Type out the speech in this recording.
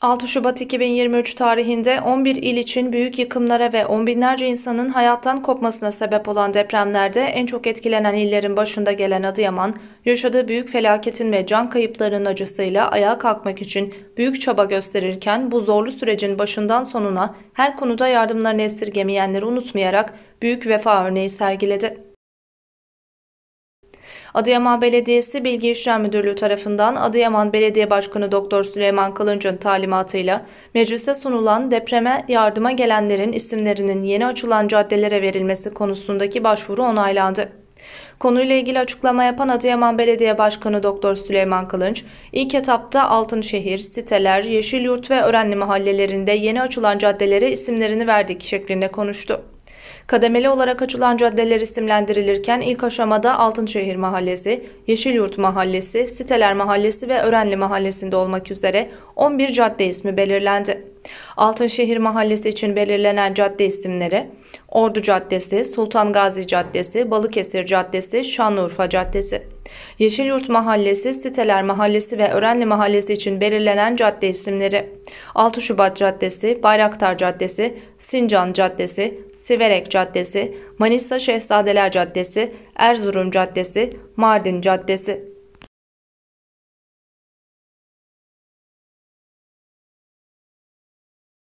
6 Şubat 2023 tarihinde 11 il için büyük yıkımlara ve on binlerce insanın hayattan kopmasına sebep olan depremlerde en çok etkilenen illerin başında gelen Adıyaman, yaşadığı büyük felaketin ve can kayıplarının acısıyla ayağa kalkmak için büyük çaba gösterirken bu zorlu sürecin başından sonuna her konuda yardımlarını esirgemeyenleri unutmayarak büyük vefa örneği sergiledi. Adıyaman Belediyesi Bilgi İşlem Müdürlüğü tarafından Adıyaman Belediye Başkanı Doktor Süleyman Kılınç'ın talimatıyla meclise sunulan depreme yardıma gelenlerin isimlerinin yeni açılan caddelere verilmesi konusundaki başvuru onaylandı. Konuyla ilgili açıklama yapan Adıyaman Belediye Başkanı Doktor Süleyman Kılınç, ilk etapta Altınşehir, Siteler, Yeşilyurt ve Örenli mahallelerinde yeni açılan caddelere isimlerini verdik şeklinde konuştu. Kademeli olarak açılan caddeler isimlendirilirken ilk aşamada Altınşehir Mahallesi, Yeşilyurt Mahallesi, Siteler Mahallesi ve Örenli Mahallesi'nde olmak üzere 11 cadde ismi belirlendi. Altınşehir Mahallesi için belirlenen cadde isimleri Ordu Caddesi, Sultan Gazi Caddesi, Balıkesir Caddesi, Şanlıurfa Caddesi. Yeşilyurt Mahallesi, Siteler Mahallesi ve Örenli Mahallesi için belirlenen cadde isimleri 6 Şubat Caddesi, Bayraktar Caddesi, Sincan Caddesi, Siverek Caddesi, Manisa Şehzadeler Caddesi, Erzurum Caddesi, Mardin Caddesi.